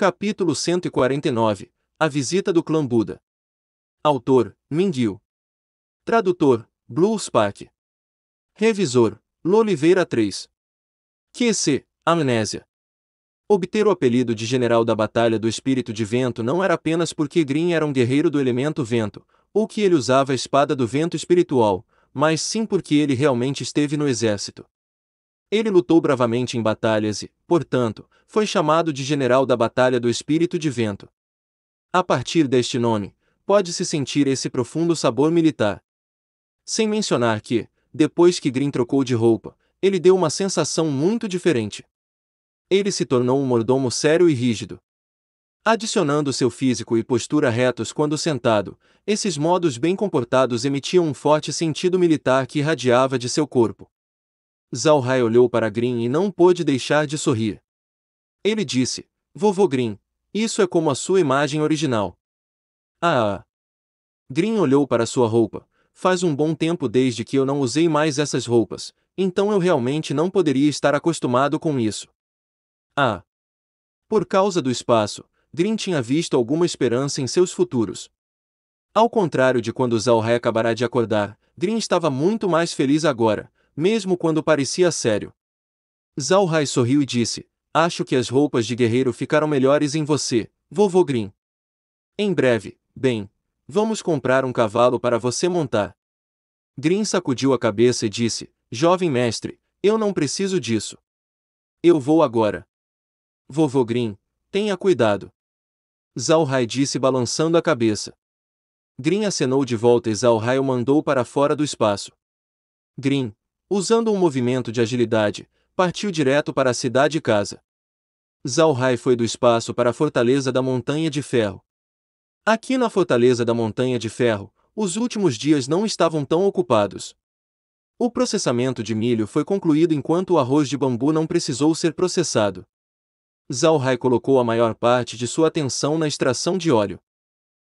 Capítulo 149 A Visita do Clã Buda. Autor: Mindil. Tradutor: Blue Park. Revisor: Loliveira 3. QC: Amnésia. Obter o apelido de General da Batalha do Espírito de Vento não era apenas porque Green era um guerreiro do elemento vento, ou que ele usava a espada do vento espiritual, mas sim porque ele realmente esteve no exército. Ele lutou bravamente em batalhas e, portanto, foi chamado de General da Batalha do Espírito de Vento. A partir deste nome, pode-se sentir esse profundo sabor militar. Sem mencionar que, depois que Green trocou de roupa, ele deu uma sensação muito diferente. Ele se tornou um mordomo sério e rígido. Adicionando seu físico e postura retos quando sentado, esses modos bem comportados emitiam um forte sentido militar que irradiava de seu corpo. Zhao Hai olhou para Green e não pôde deixar de sorrir. Ele disse, Vovô Green, isso é como a sua imagem original. Ah! ah. Green olhou para sua roupa. Faz um bom tempo desde que eu não usei mais essas roupas, então eu realmente não poderia estar acostumado com isso. Ah! Por causa do espaço, Green tinha visto alguma esperança em seus futuros. Ao contrário de quando Zhao Hai acabará de acordar, Green estava muito mais feliz agora, mesmo quando parecia sério. Zhao sorriu e disse, acho que as roupas de guerreiro ficaram melhores em você, vovô Grim. Em breve, bem, vamos comprar um cavalo para você montar. Grim sacudiu a cabeça e disse, jovem mestre, eu não preciso disso. Eu vou agora. Vovô Grim, tenha cuidado. Zhao disse balançando a cabeça. Grim acenou de volta e Zhao o mandou para fora do espaço. Grim. Usando um movimento de agilidade, partiu direto para a cidade e casa. Zhao Hai foi do espaço para a fortaleza da Montanha de Ferro. Aqui na fortaleza da Montanha de Ferro, os últimos dias não estavam tão ocupados. O processamento de milho foi concluído enquanto o arroz de bambu não precisou ser processado. Zhao Hai colocou a maior parte de sua atenção na extração de óleo.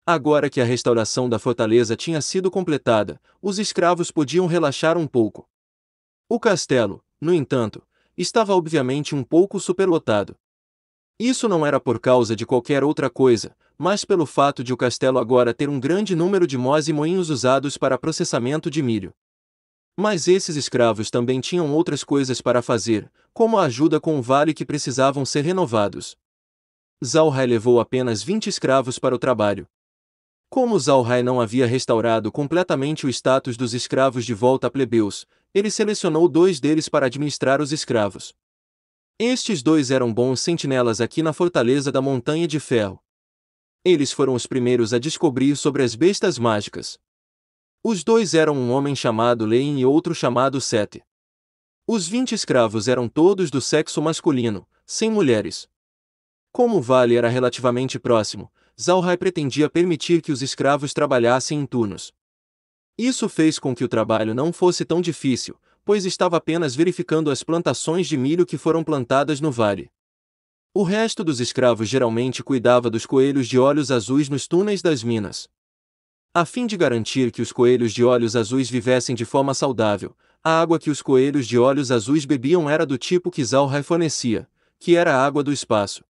Agora que a restauração da fortaleza tinha sido completada, os escravos podiam relaxar um pouco. O castelo, no entanto, estava obviamente um pouco superlotado. Isso não era por causa de qualquer outra coisa, mas pelo fato de o castelo agora ter um grande número de mós e moinhos usados para processamento de milho. Mas esses escravos também tinham outras coisas para fazer, como a ajuda com o vale que precisavam ser renovados. Zalhai levou apenas 20 escravos para o trabalho. Como Zalhai não havia restaurado completamente o status dos escravos de volta a plebeus, ele selecionou dois deles para administrar os escravos. Estes dois eram bons sentinelas aqui na fortaleza da Montanha de Ferro. Eles foram os primeiros a descobrir sobre as bestas mágicas. Os dois eram um homem chamado Lein e outro chamado Sete. Os vinte escravos eram todos do sexo masculino, sem mulheres. Como o vale era relativamente próximo, Zalhai pretendia permitir que os escravos trabalhassem em turnos. Isso fez com que o trabalho não fosse tão difícil, pois estava apenas verificando as plantações de milho que foram plantadas no vale. O resto dos escravos geralmente cuidava dos coelhos de olhos azuis nos túneis das minas. A fim de garantir que os coelhos de olhos azuis vivessem de forma saudável, a água que os coelhos de olhos azuis bebiam era do tipo que Zalhai fornecia, que era a água do espaço.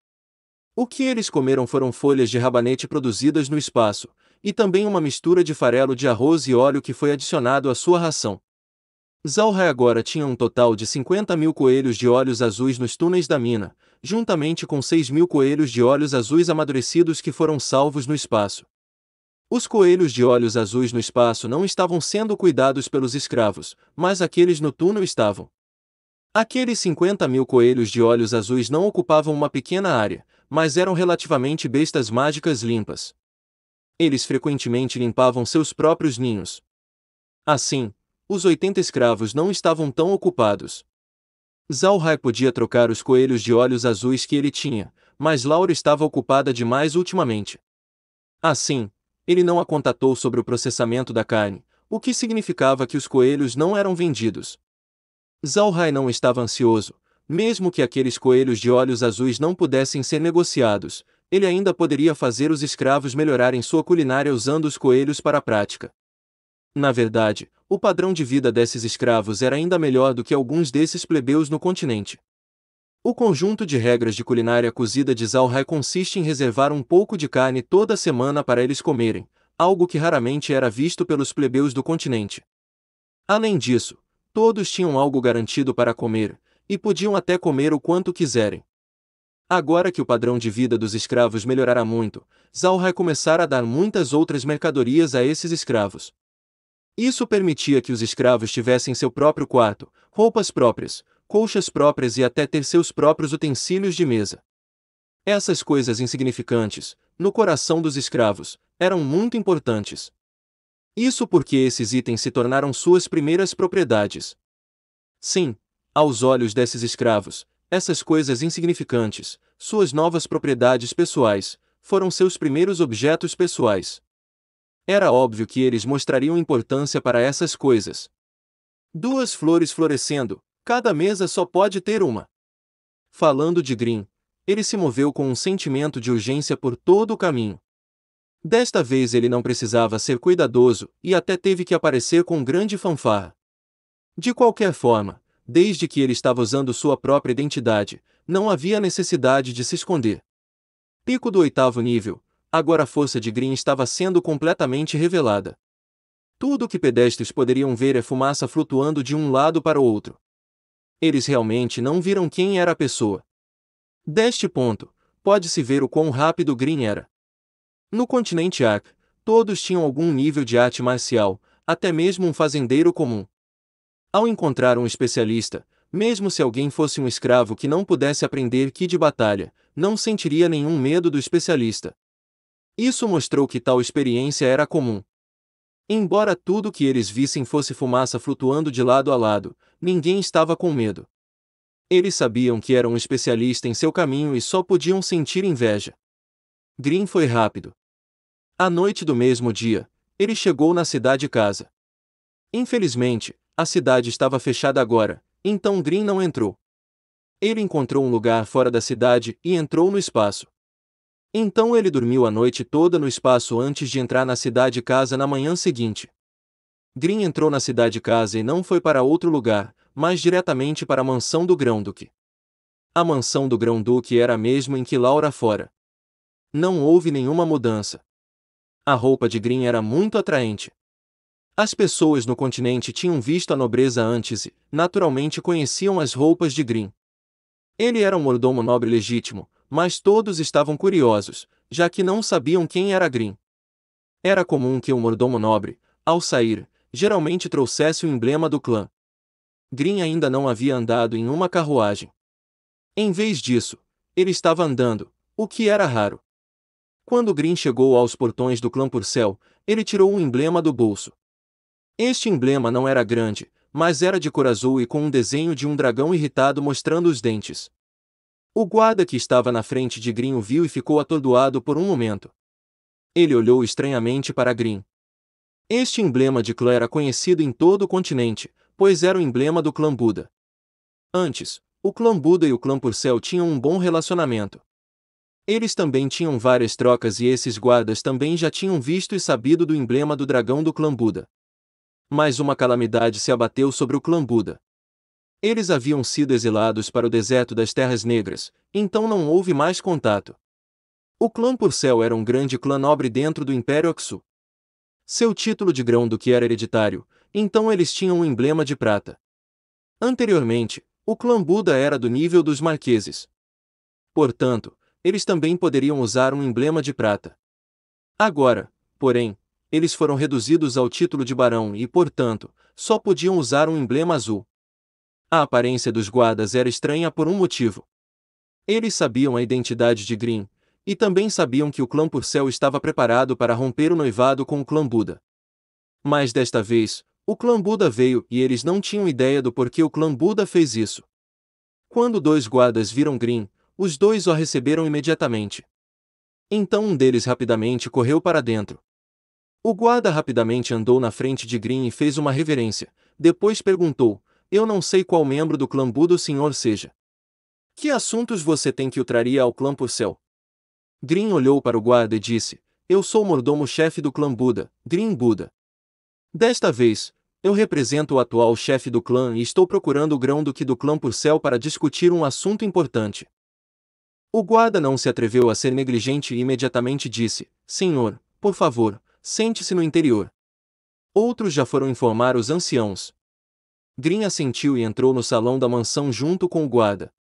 O que eles comeram foram folhas de rabanete produzidas no espaço, e também uma mistura de farelo de arroz e óleo que foi adicionado à sua ração. Zalha agora tinha um total de 50 mil coelhos de olhos azuis nos túneis da mina, juntamente com 6 mil coelhos de olhos azuis amadurecidos que foram salvos no espaço. Os coelhos de olhos azuis no espaço não estavam sendo cuidados pelos escravos, mas aqueles no túnel estavam. Aqueles 50 mil coelhos de olhos azuis não ocupavam uma pequena área, mas eram relativamente bestas mágicas limpas eles frequentemente limpavam seus próprios ninhos. Assim, os 80 escravos não estavam tão ocupados. Zalhai podia trocar os coelhos de olhos azuis que ele tinha, mas Laura estava ocupada demais ultimamente. Assim, ele não a contatou sobre o processamento da carne, o que significava que os coelhos não eram vendidos. Zalhai não estava ansioso, mesmo que aqueles coelhos de olhos azuis não pudessem ser negociados, ele ainda poderia fazer os escravos melhorarem sua culinária usando os coelhos para a prática. Na verdade, o padrão de vida desses escravos era ainda melhor do que alguns desses plebeus no continente. O conjunto de regras de culinária cozida de Zalhai consiste em reservar um pouco de carne toda semana para eles comerem, algo que raramente era visto pelos plebeus do continente. Além disso, todos tinham algo garantido para comer, e podiam até comer o quanto quiserem. Agora que o padrão de vida dos escravos melhorará muito, Zalrai começara a dar muitas outras mercadorias a esses escravos. Isso permitia que os escravos tivessem seu próprio quarto, roupas próprias, colchas próprias e até ter seus próprios utensílios de mesa. Essas coisas insignificantes, no coração dos escravos, eram muito importantes. Isso porque esses itens se tornaram suas primeiras propriedades. Sim, aos olhos desses escravos, essas coisas insignificantes, suas novas propriedades pessoais, foram seus primeiros objetos pessoais. Era óbvio que eles mostrariam importância para essas coisas. Duas flores florescendo, cada mesa só pode ter uma. Falando de Green, ele se moveu com um sentimento de urgência por todo o caminho. Desta vez ele não precisava ser cuidadoso e até teve que aparecer com grande fanfarra. De qualquer forma, desde que ele estava usando sua própria identidade, não havia necessidade de se esconder. Pico do oitavo nível, agora a força de Green estava sendo completamente revelada. Tudo o que pedestres poderiam ver é fumaça flutuando de um lado para o outro. Eles realmente não viram quem era a pessoa. Deste ponto, pode-se ver o quão rápido Green era. No continente Ark, todos tinham algum nível de arte marcial, até mesmo um fazendeiro comum. Ao encontrar um especialista, mesmo se alguém fosse um escravo que não pudesse aprender que de batalha, não sentiria nenhum medo do especialista. Isso mostrou que tal experiência era comum. Embora tudo que eles vissem fosse fumaça flutuando de lado a lado, ninguém estava com medo. Eles sabiam que era um especialista em seu caminho e só podiam sentir inveja. Green foi rápido. À noite do mesmo dia, ele chegou na cidade casa. Infelizmente, a cidade estava fechada agora, então Green não entrou. Ele encontrou um lugar fora da cidade e entrou no espaço. Então ele dormiu a noite toda no espaço antes de entrar na cidade casa na manhã seguinte. Green entrou na cidade casa e não foi para outro lugar, mas diretamente para a mansão do Grão-Duque. A mansão do Grão-Duque era a mesma em que Laura fora. Não houve nenhuma mudança. A roupa de Green era muito atraente. As pessoas no continente tinham visto a nobreza antes e, naturalmente, conheciam as roupas de Grimm. Ele era um mordomo nobre legítimo, mas todos estavam curiosos, já que não sabiam quem era Grimm. Era comum que o um mordomo nobre, ao sair, geralmente trouxesse o emblema do clã. Grimm ainda não havia andado em uma carruagem. Em vez disso, ele estava andando, o que era raro. Quando Grimm chegou aos portões do clã Purcell, ele tirou o emblema do bolso. Este emblema não era grande, mas era de cor azul e com um desenho de um dragão irritado mostrando os dentes. O guarda que estava na frente de Green o viu e ficou atordoado por um momento. Ele olhou estranhamente para Grin. Este emblema de clã era conhecido em todo o continente, pois era o emblema do clã Buda. Antes, o clã Buda e o clã Purcell tinham um bom relacionamento. Eles também tinham várias trocas e esses guardas também já tinham visto e sabido do emblema do dragão do clã Buda mais uma calamidade se abateu sobre o clã Buda. Eles haviam sido exilados para o deserto das Terras Negras, então não houve mais contato. O clã Purcell era um grande clã nobre dentro do Império Aksu. Seu título de grão do que era hereditário, então eles tinham um emblema de prata. Anteriormente, o clã Buda era do nível dos marqueses. Portanto, eles também poderiam usar um emblema de prata. Agora, porém, eles foram reduzidos ao título de barão e, portanto, só podiam usar um emblema azul. A aparência dos guardas era estranha por um motivo. Eles sabiam a identidade de Green, e também sabiam que o clã Purcell estava preparado para romper o noivado com o clã Buda. Mas desta vez, o clã Buda veio e eles não tinham ideia do porquê o clã Buda fez isso. Quando dois guardas viram Green, os dois o receberam imediatamente. Então um deles rapidamente correu para dentro. O guarda rapidamente andou na frente de Green e fez uma reverência. Depois perguntou: Eu não sei qual membro do clã Budo o senhor seja. Que assuntos você tem que o traria ao clã por céu?" Green olhou para o guarda e disse: Eu sou o mordomo-chefe do clã Buda, Green Buda. Desta vez, eu represento o atual chefe do clã e estou procurando o grão do que do clã por céu para discutir um assunto importante. O guarda não se atreveu a ser negligente e imediatamente disse: Senhor, por favor, sente-se no interior. Outros já foram informar os anciãos. Grin assentiu e entrou no salão da mansão junto com o guarda.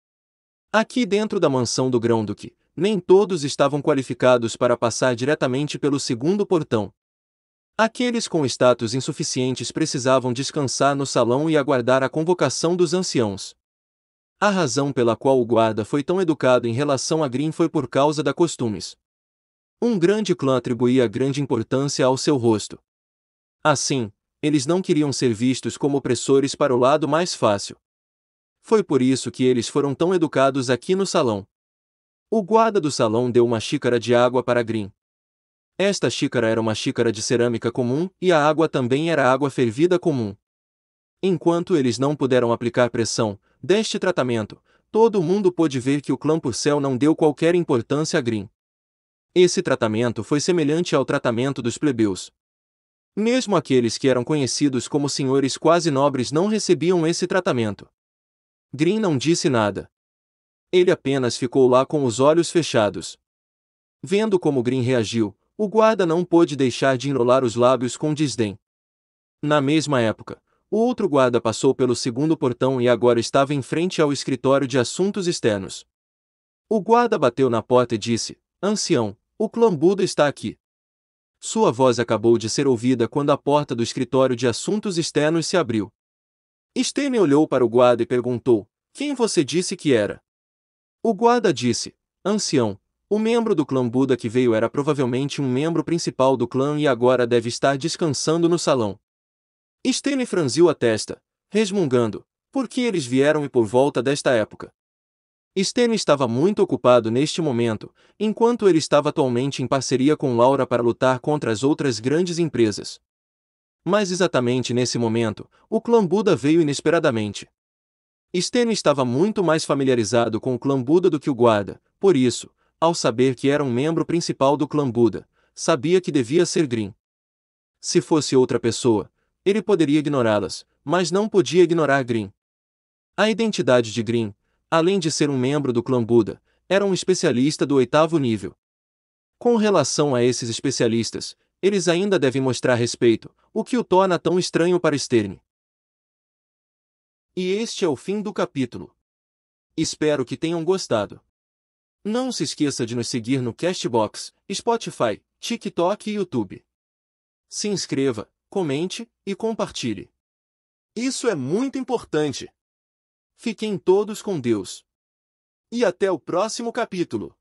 Aqui dentro da mansão do Grão-Duque, nem todos estavam qualificados para passar diretamente pelo segundo portão. Aqueles com status insuficientes precisavam descansar no salão e aguardar a convocação dos anciãos. A razão pela qual o guarda foi tão educado em relação a Grin foi por causa da costumes. Um grande clã atribuía grande importância ao seu rosto. Assim, eles não queriam ser vistos como opressores para o lado mais fácil. Foi por isso que eles foram tão educados aqui no salão. O guarda do salão deu uma xícara de água para Grim. Esta xícara era uma xícara de cerâmica comum e a água também era água fervida comum. Enquanto eles não puderam aplicar pressão deste tratamento, todo mundo pôde ver que o clã Purcell não deu qualquer importância a Grim. Esse tratamento foi semelhante ao tratamento dos plebeus. Mesmo aqueles que eram conhecidos como senhores quase nobres não recebiam esse tratamento. Green não disse nada. Ele apenas ficou lá com os olhos fechados. Vendo como Green reagiu, o guarda não pôde deixar de enrolar os lábios com desdém. Na mesma época, o outro guarda passou pelo segundo portão e agora estava em frente ao escritório de assuntos externos. O guarda bateu na porta e disse: Ancião, o clã Buda está aqui. Sua voz acabou de ser ouvida quando a porta do escritório de assuntos externos se abriu. Stene olhou para o guarda e perguntou: Quem você disse que era? O guarda disse: Ancião, o membro do clã Buda que veio era provavelmente um membro principal do clã e agora deve estar descansando no salão. Stene franziu a testa, resmungando: Por que eles vieram e por volta desta época? Steno estava muito ocupado neste momento, enquanto ele estava atualmente em parceria com Laura para lutar contra as outras grandes empresas. Mas exatamente nesse momento, o clã Buda veio inesperadamente. Steno estava muito mais familiarizado com o clã Buda do que o guarda, por isso, ao saber que era um membro principal do clã Buda, sabia que devia ser Green. Se fosse outra pessoa, ele poderia ignorá-las, mas não podia ignorar Green. A identidade de Green, além de ser um membro do clã Buda, era um especialista do oitavo nível. Com relação a esses especialistas, eles ainda devem mostrar respeito, o que o torna tão estranho para Stern. E este é o fim do capítulo. Espero que tenham gostado. Não se esqueça de nos seguir no Castbox, Spotify, TikTok e YouTube. Se inscreva, comente e compartilhe. Isso é muito importante. Fiquem todos com Deus. E até o próximo capítulo.